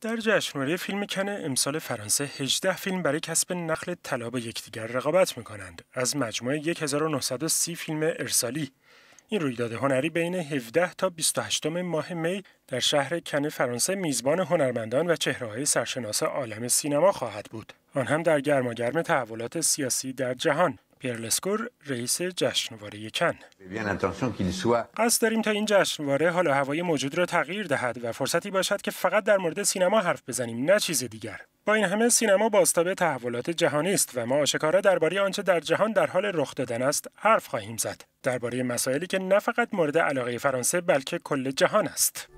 در جشنواره فیلم کن امسال فرانسه 18 فیلم برای کسب نقل طلا با یکدیگر رقابت میکنند از مجموع 1930 فیلم ارسالی این رویداد هنری بین 17 تا 28 ماه می در شهر کن فرانسه میزبان هنرمندان و چهرههای سرشناس عالم سینما خواهد بود آن هم در گرماگرم تحولات سیاسی در جهان پیرلسکور رئیس جشنواره کن قصد داریم تا این جشنواره حالا هوای موجود را تغییر دهد و فرصتی باشد که فقط در مورد سینما حرف بزنیم نه چیز دیگر با این همه سینما باستاب تحولات جهانی است و ما آشکارا درباره آنچه در جهان در حال رخ دادن است حرف خواهیم زد درباره مسائلی که نه فقط مورد علاقه فرانسه بلکه کل جهان است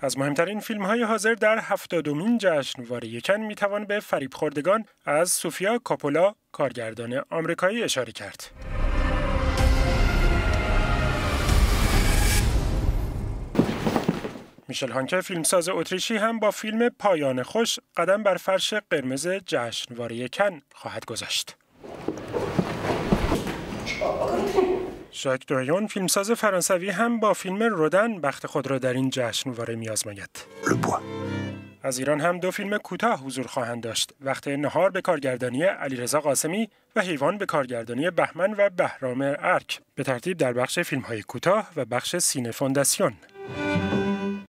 از مهمترین فیلم های حاضر در هفتادمین جشنواره کن میتوان به فریب خوردگان از سوفیا کاپولا کارگردان آمریکایی اشاره کرد. میشل هانکه فیلمساز اتریشی هم با فیلم پایان خوش قدم بر فرش قرمز جشنواره کن خواهد گذاشت. ژاک دوریون فیلمساز فرانسوی هم با فیلم رودن بخت خود را در این جشنواره میآزماید. از ایران هم دو فیلم کوتاه حضور خواهند داشت وقت نهار به کارگردانی علیرضا قاسمی و حیوان به کارگردانی بهمن و بهرام ارک به ترتیب در بخش فیلم های کوتاه و بخش سینه